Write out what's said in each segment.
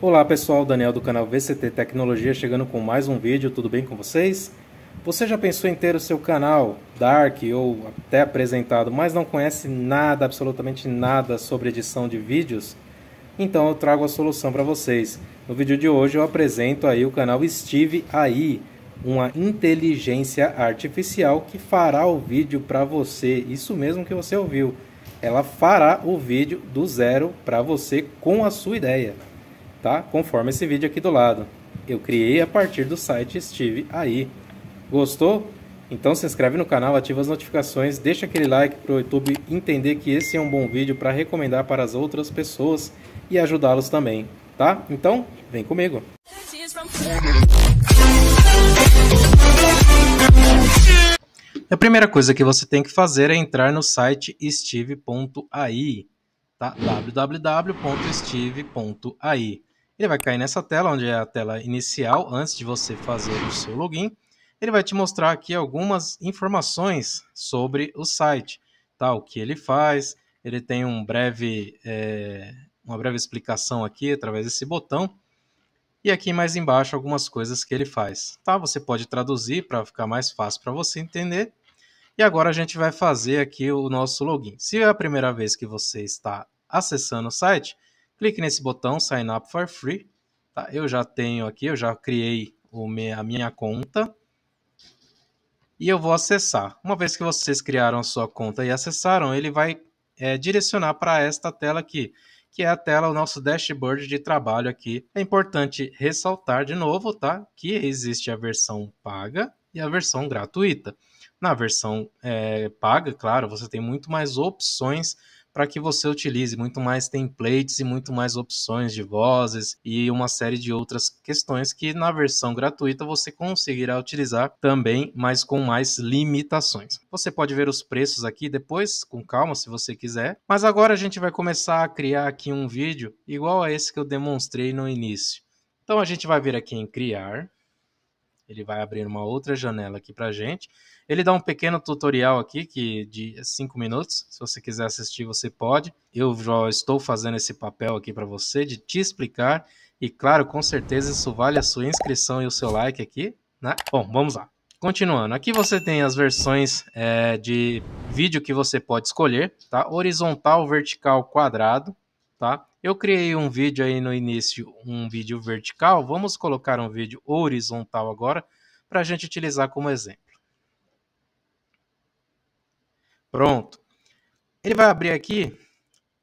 Olá pessoal, Daniel do canal VCT Tecnologia chegando com mais um vídeo, tudo bem com vocês? Você já pensou em ter o seu canal Dark ou até apresentado, mas não conhece nada, absolutamente nada sobre edição de vídeos? Então eu trago a solução para vocês. No vídeo de hoje eu apresento aí o canal Steve AI, uma inteligência artificial que fará o vídeo para você, isso mesmo que você ouviu. Ela fará o vídeo do zero para você com a sua ideia tá? Conforme esse vídeo aqui do lado. Eu criei a partir do site Estive Aí. Gostou? Então se inscreve no canal, ativa as notificações, deixa aquele like para o YouTube entender que esse é um bom vídeo para recomendar para as outras pessoas e ajudá-los também, tá? Então, vem comigo! A primeira coisa que você tem que fazer é entrar no site steve.ai, tá? www.steve.ai. Ele vai cair nessa tela, onde é a tela inicial, antes de você fazer o seu login. Ele vai te mostrar aqui algumas informações sobre o site, tá? o que ele faz. Ele tem um breve, é, uma breve explicação aqui através desse botão. E aqui mais embaixo algumas coisas que ele faz. Tá? Você pode traduzir para ficar mais fácil para você entender. E agora a gente vai fazer aqui o nosso login. Se é a primeira vez que você está acessando o site, clique nesse botão Sign Up for Free. Tá? Eu já tenho aqui, eu já criei a minha conta e eu vou acessar. Uma vez que vocês criaram a sua conta e acessaram, ele vai é, direcionar para esta tela aqui, que é a tela, o nosso dashboard de trabalho aqui. É importante ressaltar de novo, tá? Que existe a versão paga e a versão gratuita. Na versão é, paga, claro, você tem muito mais opções para que você utilize muito mais templates e muito mais opções de vozes e uma série de outras questões que na versão gratuita você conseguirá utilizar também, mas com mais limitações. Você pode ver os preços aqui depois, com calma, se você quiser. Mas agora a gente vai começar a criar aqui um vídeo igual a esse que eu demonstrei no início. Então a gente vai vir aqui em criar, ele vai abrir uma outra janela aqui para gente. Ele dá um pequeno tutorial aqui que de 5 minutos. Se você quiser assistir, você pode. Eu já estou fazendo esse papel aqui para você de te explicar. E claro, com certeza isso vale a sua inscrição e o seu like aqui. Né? Bom, vamos lá. Continuando, aqui você tem as versões é, de vídeo que você pode escolher, tá? Horizontal, vertical, quadrado, tá? Eu criei um vídeo aí no início, um vídeo vertical. Vamos colocar um vídeo horizontal agora para a gente utilizar como exemplo. Pronto. Ele vai abrir aqui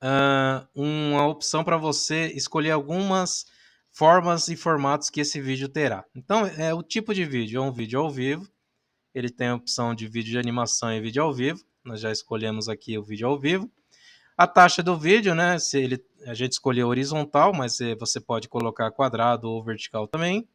uh, uma opção para você escolher algumas formas e formatos que esse vídeo terá. Então, é o tipo de vídeo. É um vídeo ao vivo. Ele tem a opção de vídeo de animação e vídeo ao vivo. Nós já escolhemos aqui o vídeo ao vivo a taxa do vídeo, né? Se ele, a gente escolheu horizontal, mas você pode colocar quadrado ou vertical também.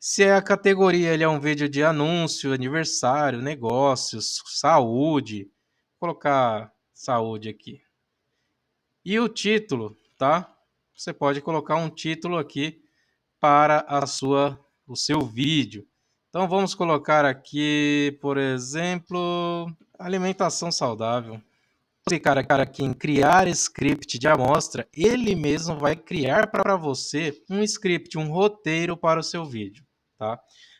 Se é a categoria, ele é um vídeo de anúncio, aniversário, negócios, saúde. Vou colocar saúde aqui. E o título, tá? Você pode colocar um título aqui para a sua, o seu vídeo. Então vamos colocar aqui, por exemplo, alimentação saudável cara cara em criar script de amostra, ele mesmo vai criar para você um script, um roteiro para o seu vídeo, tá?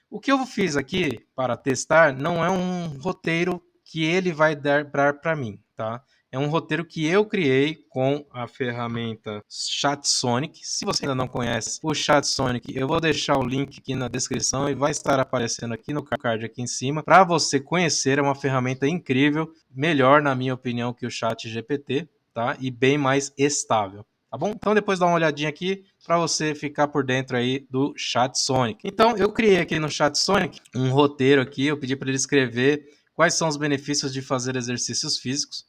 O que eu fiz aqui para testar não é um roteiro que ele vai dar para mim, tá? É um roteiro que eu criei com a ferramenta ChatSonic. Se você ainda não conhece o ChatSonic, eu vou deixar o link aqui na descrição e vai estar aparecendo aqui no card aqui em cima para você conhecer. É uma ferramenta incrível, melhor na minha opinião que o Chat GPT, tá? E bem mais estável. Tá bom? Então depois dá uma olhadinha aqui para você ficar por dentro aí do Chat Sonic. Então eu criei aqui no Chat Sonic um roteiro aqui, eu pedi para ele escrever quais são os benefícios de fazer exercícios físicos.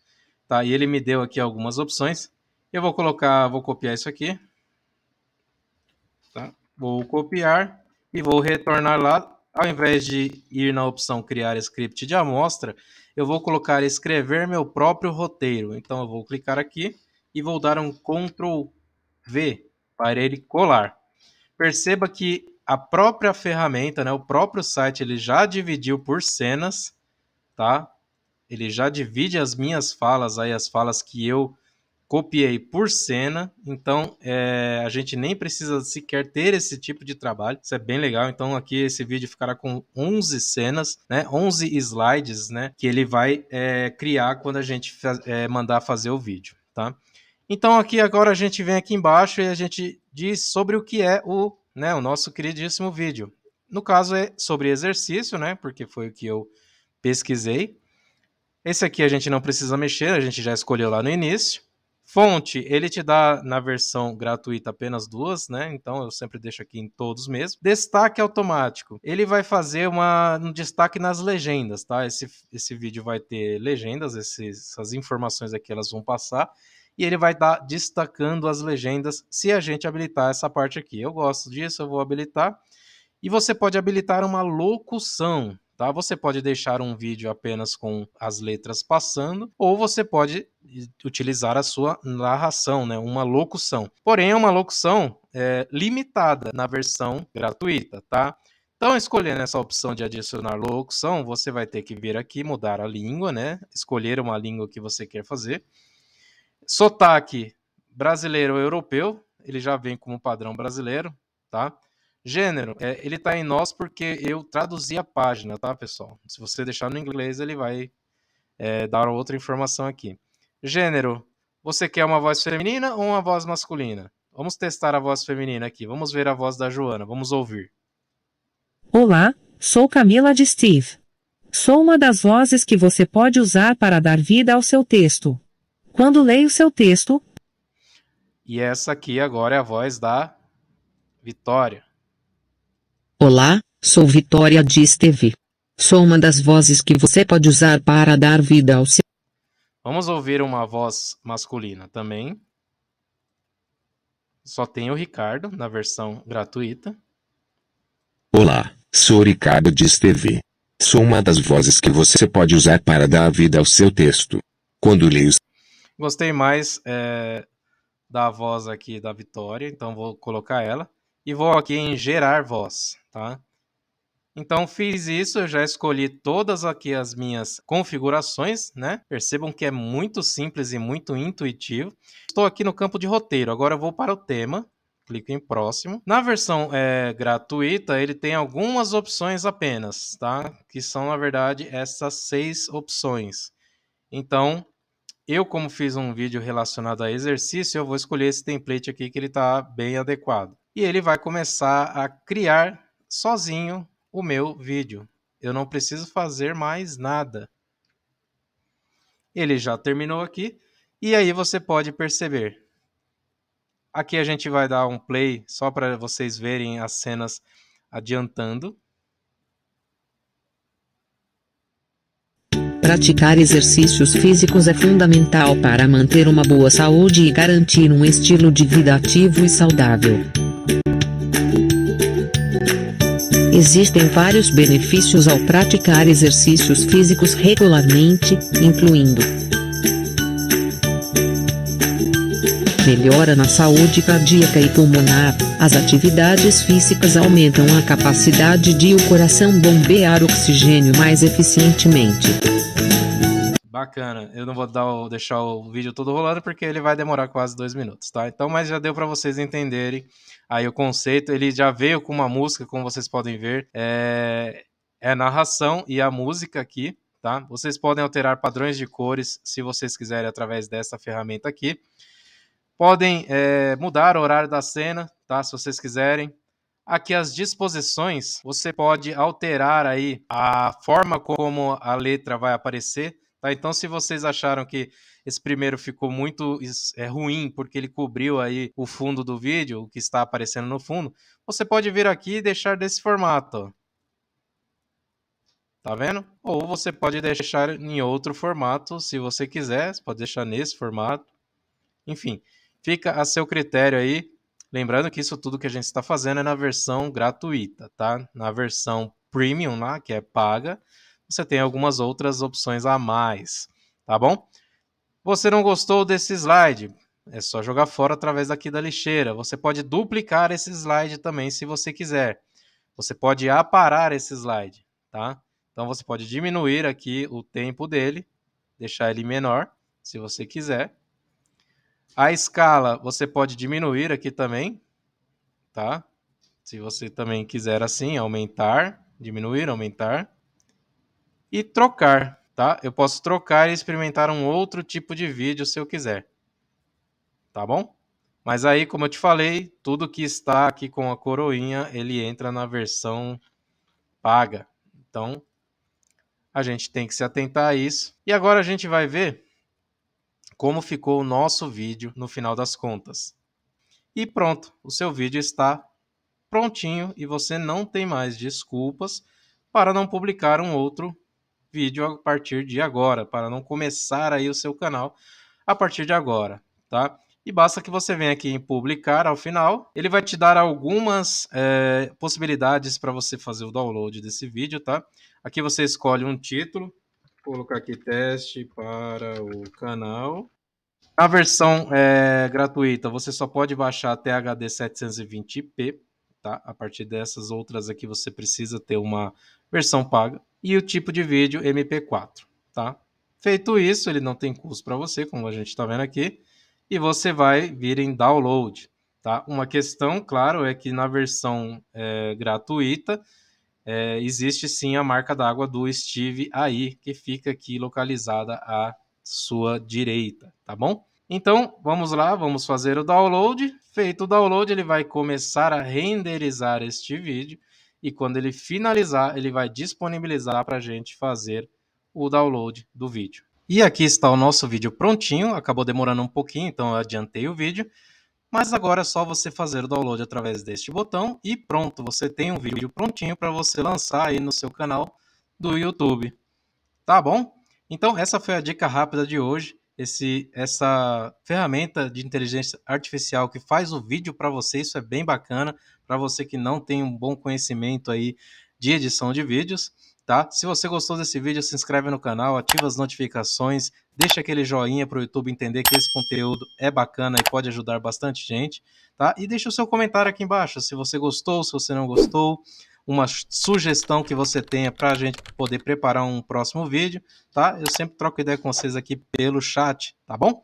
Tá, e ele me deu aqui algumas opções. Eu vou colocar, vou copiar isso aqui. Tá? Vou copiar e vou retornar lá. Ao invés de ir na opção criar script de amostra, eu vou colocar escrever meu próprio roteiro. Então eu vou clicar aqui e vou dar um Ctrl V para ele colar. Perceba que a própria ferramenta, né, o próprio site, ele já dividiu por cenas, tá? ele já divide as minhas falas aí, as falas que eu copiei por cena, então é, a gente nem precisa sequer ter esse tipo de trabalho, isso é bem legal, então aqui esse vídeo ficará com 11 cenas, né, 11 slides, né, que ele vai é, criar quando a gente é, mandar fazer o vídeo, tá? Então aqui agora a gente vem aqui embaixo e a gente diz sobre o que é o, né, o nosso queridíssimo vídeo. No caso é sobre exercício, né, porque foi o que eu pesquisei, esse aqui a gente não precisa mexer, a gente já escolheu lá no início. Fonte, ele te dá na versão gratuita apenas duas, né? Então eu sempre deixo aqui em todos mesmo. Destaque automático. Ele vai fazer uma, um destaque nas legendas, tá? Esse, esse vídeo vai ter legendas, esses, essas informações aqui elas vão passar. E ele vai estar tá destacando as legendas se a gente habilitar essa parte aqui. Eu gosto disso, eu vou habilitar. E você pode habilitar uma locução tá? Você pode deixar um vídeo apenas com as letras passando, ou você pode utilizar a sua narração, né? Uma locução. Porém, é uma locução é, limitada na versão gratuita, tá? Então, escolhendo essa opção de adicionar locução, você vai ter que vir aqui, mudar a língua, né? Escolher uma língua que você quer fazer. Sotaque brasileiro ou europeu, ele já vem como padrão brasileiro, tá? Gênero, é, ele está em nós porque eu traduzi a página, tá, pessoal? Se você deixar no inglês, ele vai é, dar outra informação aqui. Gênero, você quer uma voz feminina ou uma voz masculina? Vamos testar a voz feminina aqui. Vamos ver a voz da Joana. Vamos ouvir. Olá, sou Camila de Steve. Sou uma das vozes que você pode usar para dar vida ao seu texto. Quando leio seu texto. E essa aqui agora é a voz da Vitória. Olá, sou Vitória de Esteve. Sou uma das vozes que você pode usar para dar vida ao seu. Vamos ouvir uma voz masculina também. Só tem o Ricardo na versão gratuita. Olá, sou Ricardo de Esteve. Sou uma das vozes que você pode usar para dar vida ao seu texto. Quando leio. Gostei mais é, da voz aqui da Vitória, então vou colocar ela. E vou aqui em gerar voz tá? Então fiz isso, eu já escolhi todas aqui as minhas configurações, né? Percebam que é muito simples e muito intuitivo. Estou aqui no campo de roteiro, agora eu vou para o tema, clico em próximo. Na versão é, gratuita, ele tem algumas opções apenas, tá? Que são, na verdade, essas seis opções. Então, eu, como fiz um vídeo relacionado a exercício, eu vou escolher esse template aqui que ele está bem adequado. E ele vai começar a criar sozinho o meu vídeo. Eu não preciso fazer mais nada. Ele já terminou aqui. E aí você pode perceber. Aqui a gente vai dar um play só para vocês verem as cenas adiantando. Praticar exercícios físicos é fundamental para manter uma boa saúde e garantir um estilo de vida ativo e saudável. Existem vários benefícios ao praticar exercícios físicos regularmente, incluindo melhora na saúde cardíaca e pulmonar, as atividades físicas aumentam a capacidade de o coração bombear oxigênio mais eficientemente. Bacana. Eu não vou dar o, deixar o vídeo todo rolando porque ele vai demorar quase dois minutos, tá? Então, mas já deu para vocês entenderem aí o conceito. Ele já veio com uma música, como vocês podem ver. É, é a narração e a música aqui, tá? Vocês podem alterar padrões de cores se vocês quiserem através dessa ferramenta aqui. Podem é, mudar o horário da cena, tá? Se vocês quiserem. Aqui as disposições, você pode alterar aí a forma como a letra vai aparecer Tá? Então, se vocês acharam que esse primeiro ficou muito é, ruim, porque ele cobriu aí o fundo do vídeo, o que está aparecendo no fundo, você pode vir aqui e deixar desse formato. Tá vendo? Ou você pode deixar em outro formato, se você quiser. Você pode deixar nesse formato. Enfim, fica a seu critério aí. Lembrando que isso tudo que a gente está fazendo é na versão gratuita, tá? Na versão premium lá, que é paga, você tem algumas outras opções a mais, tá bom? Você não gostou desse slide? É só jogar fora através daqui da lixeira. Você pode duplicar esse slide também se você quiser. Você pode aparar esse slide, tá? Então você pode diminuir aqui o tempo dele, deixar ele menor, se você quiser. A escala você pode diminuir aqui também, tá? Se você também quiser assim, aumentar, diminuir, aumentar e trocar, tá? Eu posso trocar e experimentar um outro tipo de vídeo se eu quiser. Tá bom? Mas aí, como eu te falei, tudo que está aqui com a coroinha, ele entra na versão paga. Então, a gente tem que se atentar a isso. E agora a gente vai ver como ficou o nosso vídeo no final das contas. E pronto, o seu vídeo está prontinho e você não tem mais desculpas para não publicar um outro vídeo a partir de agora, para não começar aí o seu canal a partir de agora, tá? E basta que você venha aqui em publicar ao final. Ele vai te dar algumas é, possibilidades para você fazer o download desse vídeo, tá? Aqui você escolhe um título. Vou colocar aqui teste para o canal. A versão é, gratuita você só pode baixar até HD 720p, tá? A partir dessas outras aqui você precisa ter uma versão paga e o tipo de vídeo MP4, tá? Feito isso, ele não tem custo para você, como a gente está vendo aqui, e você vai vir em download, tá? Uma questão, claro, é que na versão é, gratuita é, existe sim a marca d'água do Steve aí, que fica aqui localizada à sua direita, tá bom? Então, vamos lá, vamos fazer o download. Feito o download, ele vai começar a renderizar este vídeo e quando ele finalizar, ele vai disponibilizar para a gente fazer o download do vídeo. E aqui está o nosso vídeo prontinho, acabou demorando um pouquinho, então eu adiantei o vídeo, mas agora é só você fazer o download através deste botão e pronto, você tem um vídeo prontinho para você lançar aí no seu canal do YouTube. Tá bom? Então essa foi a dica rápida de hoje, Esse, essa ferramenta de inteligência artificial que faz o vídeo para você, isso é bem bacana, para você que não tem um bom conhecimento aí de edição de vídeos, tá? Se você gostou desse vídeo, se inscreve no canal, ativa as notificações, deixa aquele joinha para o YouTube entender que esse conteúdo é bacana e pode ajudar bastante gente, tá? E deixa o seu comentário aqui embaixo, se você gostou, se você não gostou, uma sugestão que você tenha para a gente poder preparar um próximo vídeo, tá? Eu sempre troco ideia com vocês aqui pelo chat, tá bom?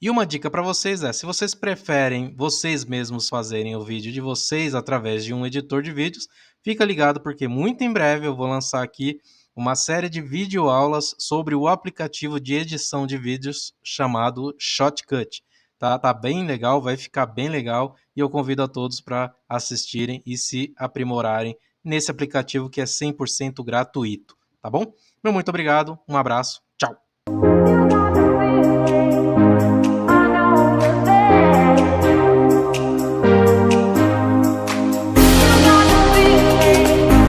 E uma dica para vocês é, se vocês preferem vocês mesmos fazerem o vídeo de vocês através de um editor de vídeos, fica ligado porque muito em breve eu vou lançar aqui uma série de videoaulas sobre o aplicativo de edição de vídeos chamado Shotcut. Tá, tá bem legal, vai ficar bem legal e eu convido a todos para assistirem e se aprimorarem nesse aplicativo que é 100% gratuito, tá bom? Meu muito obrigado, um abraço